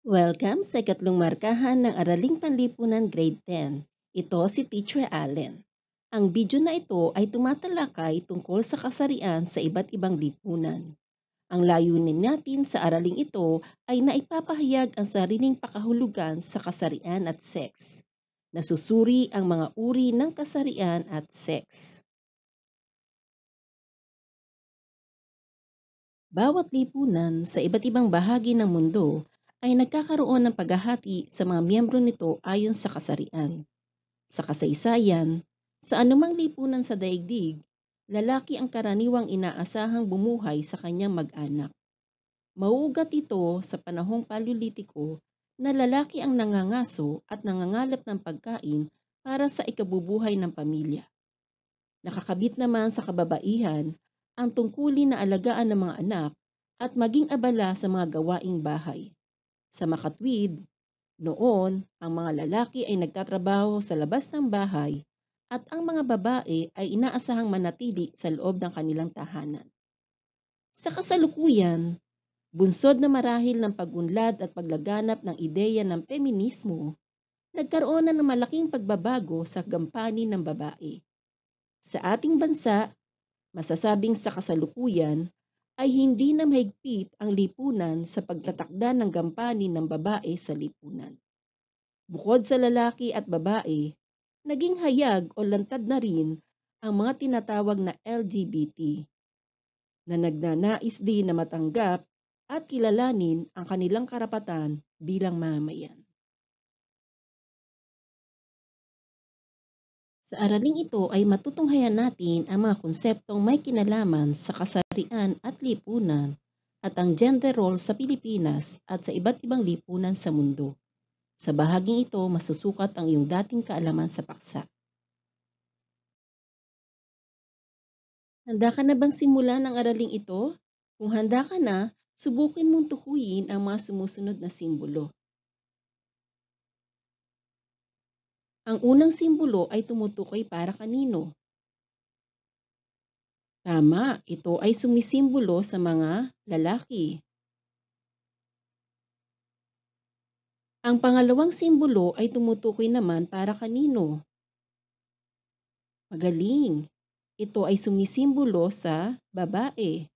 Welcome sa ikatlong markahan ng Araling Panlipunan Grade 10. Ito si Teacher Allen. Ang video na ito ay tumatalakay tungkol sa kasarian sa iba't ibang lipunan. Ang layunin natin sa araling ito ay naipapahayag ang sariling pakahulugan sa kasarian at sex. Nasusuri ang mga uri ng kasarian at sex. Bawat lipunan sa iba't ibang bahagi ng mundo ay nagkakaroon ng paghahati sa mga miyembro nito ayon sa kasarian. Sa kasaysayan, sa anumang lipunan sa daigdig, lalaki ang karaniwang inaasahang bumuhay sa kanyang mag-anak. Maugat ito sa panahong palulitiko na lalaki ang nangangaso at nangangalap ng pagkain para sa ikabubuhay ng pamilya. Nakakabit naman sa kababaihan ang tungkulin na alagaan ng mga anak at maging abala sa mga gawaing bahay. Sa makatwid, noon ang mga lalaki ay nagtatrabaho sa labas ng bahay at ang mga babae ay inaasahang manatili sa loob ng kanilang tahanan. Sa kasalukuyan, bunsod na marahil ng pagunlad at paglaganap ng ideya ng feminismo, nagkaroon na ng malaking pagbabago sa gampanin ng babae. Sa ating bansa, masasabing sa kasalukuyan ay hindi na mahigpit ang lipunan sa pagtatakda ng gampanin ng babae sa lipunan. Bukod sa lalaki at babae, naging hayag o lantad na rin ang mga tinatawag na LGBT na nagnanais din na matanggap at kilalanin ang kanilang karapatan bilang mamayan. Sa araling ito ay matutunghayan natin ang mga konseptong may kinalaman sa kasarian at lipunan at ang gender role sa Pilipinas at sa iba't ibang lipunan sa mundo. Sa bahaging ito, masusukat ang iyong dating kaalaman sa paksa. Handa ka na bang simulan ang araling ito? Kung handa ka na, subukin mong tukuyin ang mga sumusunod na simbolo. Ang unang simbolo ay tumutukoy para kanino? Tama, ito ay sumisimbolo sa mga lalaki. Ang pangalawang simbolo ay tumutukoy naman para kanino? Magaling. Ito ay sumisimbolo sa babae.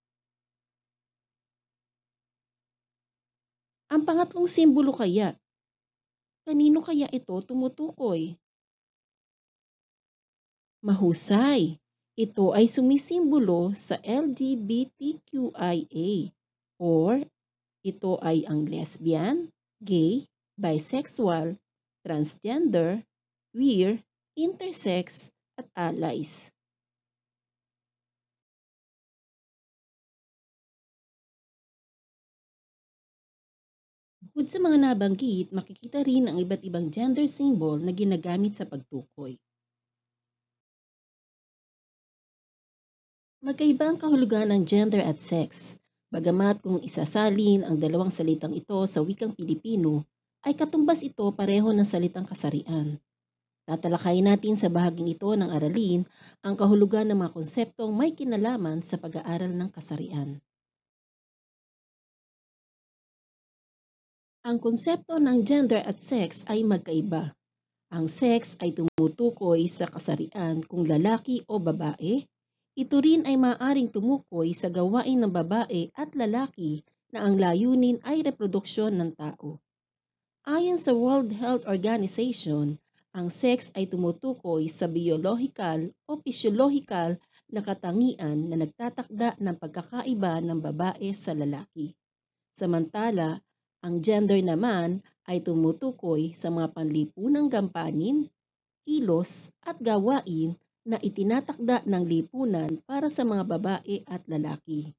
Ang pangatlong simbolo kaya? Kanino kaya ito tumutukoy? Mahusay. Ito ay sumisimbolo sa LGBTQIA or ito ay ang lesbian, gay, bisexual, transgender, queer, intersex at allies. Bukod sa mga nabanggit, makikita rin ang iba't ibang gender symbol na ginagamit sa pagtukoy. Magkaiba ang kahulugan ng gender at sex. Bagamat kung isasalin ang dalawang salitang ito sa wikang Pilipino, ay katumbas ito pareho ng salitang kasarian. Tatalakay natin sa bahaging ito ng aralin ang kahulugan ng mga konseptong may kinalaman sa pag-aaral ng kasarian. Ang konsepto ng gender at sex ay magkaiba. Ang sex ay tumutukoy sa kasarian kung lalaki o babae ito rin ay maaaring tumukoy sa gawain ng babae at lalaki na ang layunin ay reproduksyon ng tao. Ayon sa World Health Organization, ang sex ay tumutukoy sa biological o physiological na katangian na nagtatakda ng pagkakaiba ng babae sa lalaki. Samantala, ang gender naman ay tumutukoy sa mga panlipunang gampanin, kilos at gawain na itinatakda ng lipunan para sa mga babae at lalaki.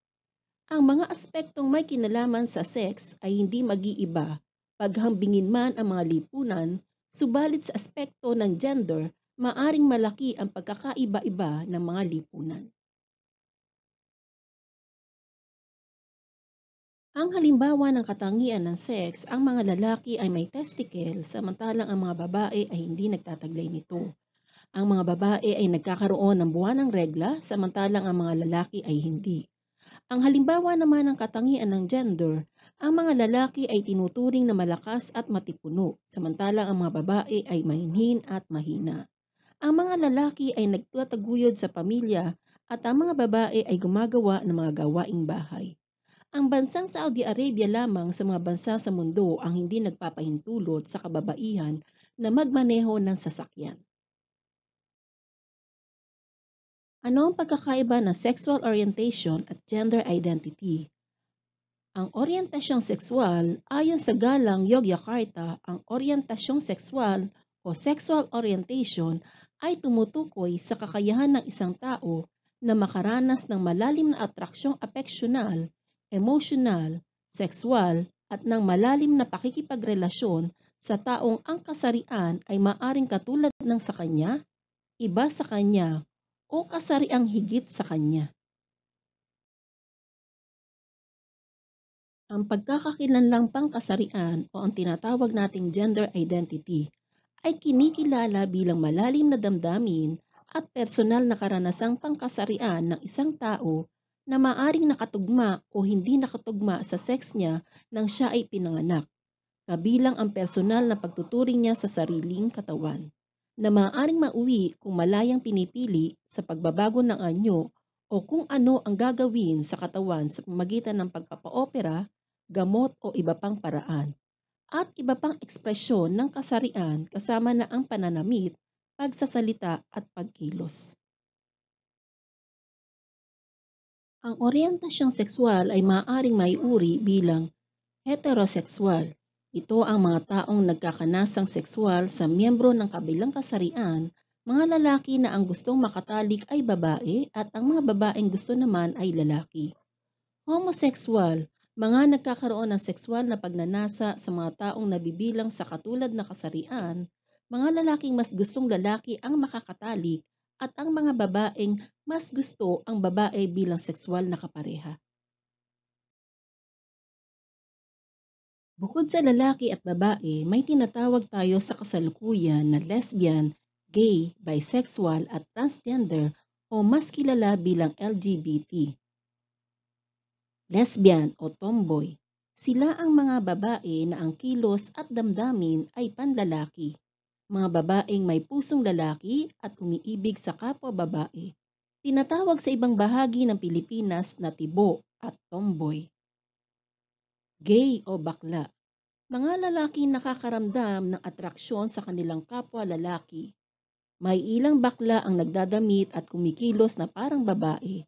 Ang mga aspektong may kinalaman sa sex ay hindi mag-iiba paghambingin man ang mga lipunan, subalit sa aspekto ng gender, maaring malaki ang pagkakaiba-iba ng mga lipunan. Ang halimbawa ng katangian ng sex, ang mga lalaki ay may testicle samantalang ang mga babae ay hindi nagtataglay nito. Ang mga babae ay nagkakaroon ng buwanang regla samantalang ang mga lalaki ay hindi. Ang halimbawa naman ng katangian ng gender, ang mga lalaki ay tinuturing na malakas at matipuno, samantalang ang mga babae ay mahinhin at mahina. Ang mga lalaki ay nagtataguyod sa pamilya at ang mga babae ay gumagawa ng mga gawaing bahay. Ang bansang Saudi Arabia lamang sa mga bansa sa mundo ang hindi nagpapahintulot sa kababaihan na magmaneho ng sasakyan. Ano ang pagkakaiba ng sexual orientation at gender identity? Ang orientasyong sexual, ayon sa galang Yogyakarta, ang orientasyong sexual o sexual orientation ay tumutukoy sa kakayahan ng isang tao na makaranas ng malalim na atraksyong apeksyonal, emosyonal, sexual, at ng malalim na pakikipagrelasyon sa taong ang kasarian ay maaring katulad ng sa kanya, iba sa kanya, o kasariang higit sa kanya. Ang pagkakakilanlang pangkasarian o ang tinatawag nating gender identity ay kinikilala bilang malalim na damdamin at personal na karanasang pangkasarian ng isang tao na maaring nakatugma o hindi nakatugma sa sex niya nang siya ay pinanganak, kabilang ang personal na pagtuturing niya sa sariling katawan na maaaring mauwi kung malayang pinipili sa pagbabago ng anyo o kung ano ang gagawin sa katawan sa pamagitan ng pagpapaopera, gamot o iba pang paraan, at iba pang ekspresyon ng kasarian kasama na ang pananamit, pagsasalita at pagkilos. Ang oryentasyong sekswal ay maaaring maiuri bilang heterosexual, ito ang mga taong nagkakanasang sekswal sa miyembro ng kabilang kasarian, mga lalaki na ang gustong makatalik ay babae at ang mga babaeng gusto naman ay lalaki. Homosexual, mga nagkakaroon ng sekswal na pagnanasa sa mga taong nabibilang sa katulad na kasarian, mga lalaking mas gustong lalaki ang makakatalik at ang mga babaeng mas gusto ang babae bilang sexual na kapareha. Bukod sa lalaki at babae, may tinatawag tayo sa kasalukuyan na lesbian, gay, bisexual at transgender o mas kilala bilang LGBT. Lesbian o tomboy, sila ang mga babae na ang kilos at damdamin ay panlalaki. Mga babaeng may pusong lalaki at umiibig sa kapwa babae. Tinatawag sa ibang bahagi ng Pilipinas na tibo at tomboy gay o bakla. Mga lalaki nakakaramdam ng atraksyon sa kanilang kapwa lalaki. May ilang bakla ang nagdadamit at kumikilos na parang babae.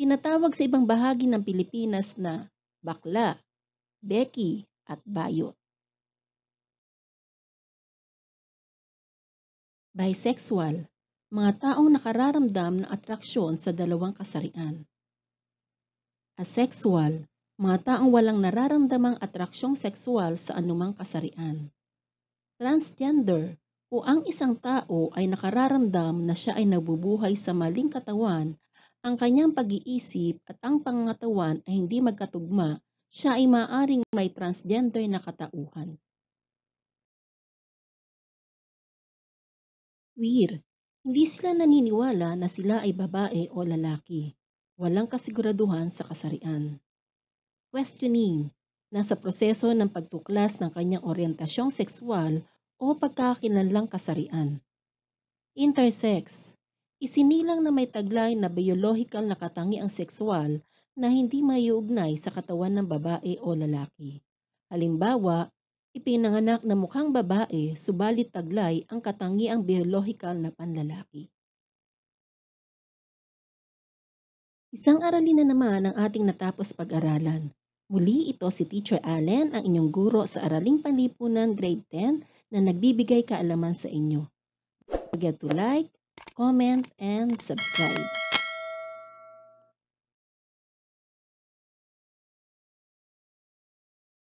Tinatawag sa ibang bahagi ng Pilipinas na bakla, beki at bayot. Bisexual, mga taong nakararamdam ng atraksyon sa dalawang kasarian. Asexual, mga taong walang nararamdamang atraksyong sekswal sa anumang kasarian. Transgender o ang isang tao ay nakararamdam na siya ay nabubuhay sa maling katawan, ang kanyang pag-iisip at ang pangatawan ay hindi magkatugma, siya ay maaring may transgender na katauhan. Queer, hindi sila naniniwala na sila ay babae o lalaki. Walang kasiguraduhan sa kasarian questioning, na sa proseso ng pagtuklas ng kanyang orientasyong sexual o pagkakilanlang kasarian. Intersex, isinilang na may taglay na biological na katangiang sexual na hindi mayuugnay sa katawan ng babae o lalaki. Halimbawa, ipinanganak na mukhang babae subalit taglay ang katangiang biological na panlalaki. Isang aralin na naman ang ating natapos pag-aralan. Muli ito si Teacher Allen, ang inyong guro sa Araling Panlipunan Grade 10 na nagbibigay kaalaman sa inyo. Don't forget to like, comment, and subscribe.